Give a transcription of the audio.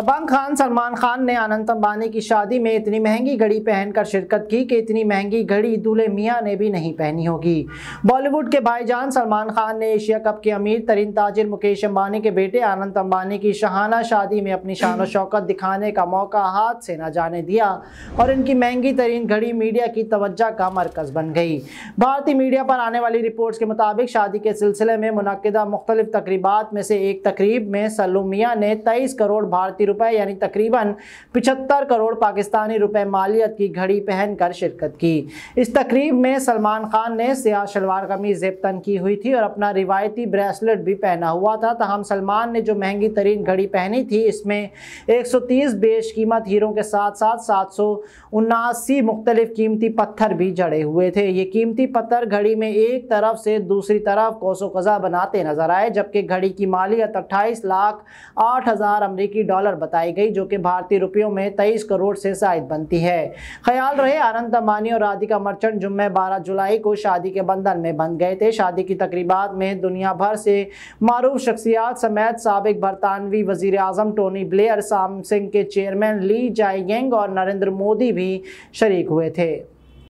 शबांग खान सलमान खान ने अनंत अंबानी की शादी में इतनी महंगी घड़ी पहनकर शिरकत की कि इतनी महंगी घड़ी दूल्हे मियाँ ने भी नहीं पहनी होगी बॉलीवुड के भाईजान सलमान खान ने एशिया कप के अमीर तरीन ताजिर मुकेश अंबानी के बेटे अनंत अंबानी की शहाना शादी में अपनी शान शौकत दिखाने का मौका हाथ से न जाने दिया और इनकी महंगी तरीन घड़ी मीडिया की तवज्जा का मरकज बन गई भारतीय मीडिया पर आने वाली रिपोर्ट्स के मुताबिक शादी के सिलसिले में मुनदा मुख्तलिफ तकरीबा में से एक तकरीब में सलूमिया ने तेईस करोड़ भारतीय रुपए यानी तकरीबन पिछहत्तर करोड़ पाकिस्तानी रुपए मालियत की घड़ी पहनकर शिरकत की इस तकरीब में सलमान खान ने सियाह शलवार कमीज जेबतन की हुई थी और अपना रिवायती ब्रेसलेट भी पहना हुआ था तहम सलमान ने जो महंगी तरीन घड़ी पहनी थी इसमें एक सौ तीस बेश कीमत हीरों के साथ साथ सात सौ उनासी मुख्तलिफ कीमती पत्थर भी जड़े हुए थे ये कीमती पत्थर घड़ी में एक तरफ से दूसरी तरफ कोसो कज़ा बनाते नजर आए जबकि घड़ी की मालियत अट्ठाईस लाख आठ हज़ार अमरीकी डॉलर डॉलर बताई गई जो कि भारतीय रुपयों में तेईस करोड़ से जायद बनती है ख्याल रहे आनंद दमानी और राधिका मर्चेंट जुम्मे बारह जुलाई को शादी के बंधन में बन गए थे शादी की तकरीबा में दुनिया भर से मरूफ शख्सियात समेत सबक बरतानवी वजीर अजम टोनी ब्लेयर सामसिंग के चेयरमैन ली जाइयंग और नरेंद्र मोदी भी शरीक हुए थे